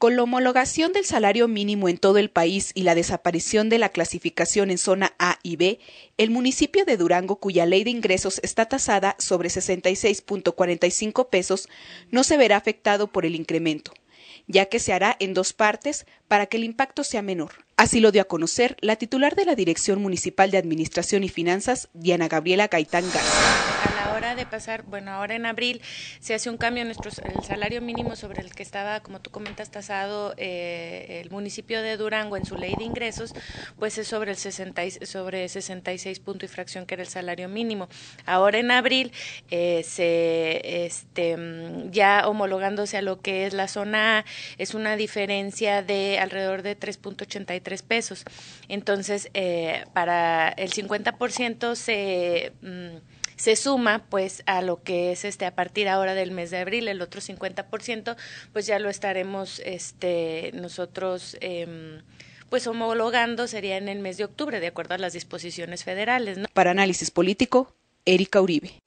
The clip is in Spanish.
Con la homologación del salario mínimo en todo el país y la desaparición de la clasificación en zona A y B, el municipio de Durango, cuya ley de ingresos está tasada sobre 66.45 pesos, no se verá afectado por el incremento, ya que se hará en dos partes para que el impacto sea menor. Así lo dio a conocer la titular de la Dirección Municipal de Administración y Finanzas, Diana Gabriela Gaitán Garza de pasar, bueno, ahora en abril se hace un cambio en nuestro, el salario mínimo sobre el que estaba, como tú comentas, tasado eh, el municipio de Durango en su ley de ingresos, pues es sobre el 60, sobre 66 punto y fracción que era el salario mínimo. Ahora en abril eh, se este mm, ya homologándose a lo que es la zona A, es una diferencia de alrededor de 3.83 pesos. Entonces, eh, para el 50% se... Mm, se suma pues a lo que es este a partir ahora del mes de abril, el otro 50%, pues ya lo estaremos este nosotros em, pues homologando sería en el mes de octubre, de acuerdo a las disposiciones federales. Para análisis político, Erika Uribe.